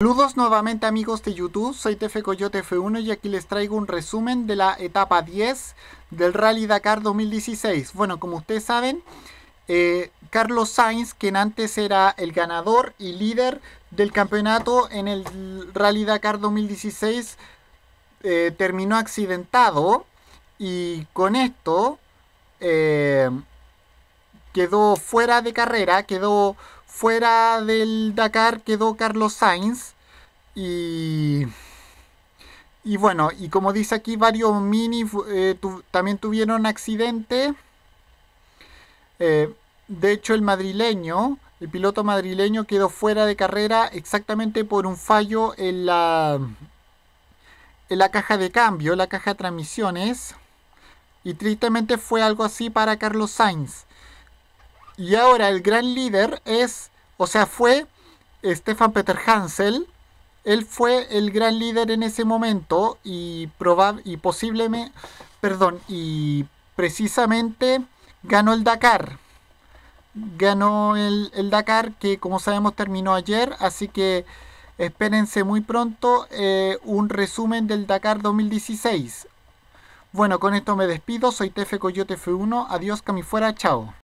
Saludos nuevamente amigos de YouTube, soy TF Coyote F1 y aquí les traigo un resumen de la etapa 10 del Rally Dakar 2016. Bueno, como ustedes saben, eh, Carlos Sainz, quien antes era el ganador y líder del campeonato en el Rally Dakar 2016, eh, terminó accidentado y con esto eh, quedó fuera de carrera, quedó Fuera del Dakar quedó Carlos Sainz y... Y bueno, y como dice aquí, varios mini eh, también tuvieron accidente. Eh, de hecho, el madrileño, el piloto madrileño quedó fuera de carrera exactamente por un fallo en la, en la caja de cambio, la caja de transmisiones. Y tristemente fue algo así para Carlos Sainz. Y ahora el gran líder es, o sea, fue Stefan Peter Hansel. Él fue el gran líder en ese momento y, y posiblemente, perdón, y precisamente ganó el Dakar. Ganó el, Dakar que como sabemos terminó ayer, así que espérense muy pronto eh, un resumen del Dakar 2016. Bueno, con esto me despido, soy Tefe Coyote F1, adiós, cami fuera, chao.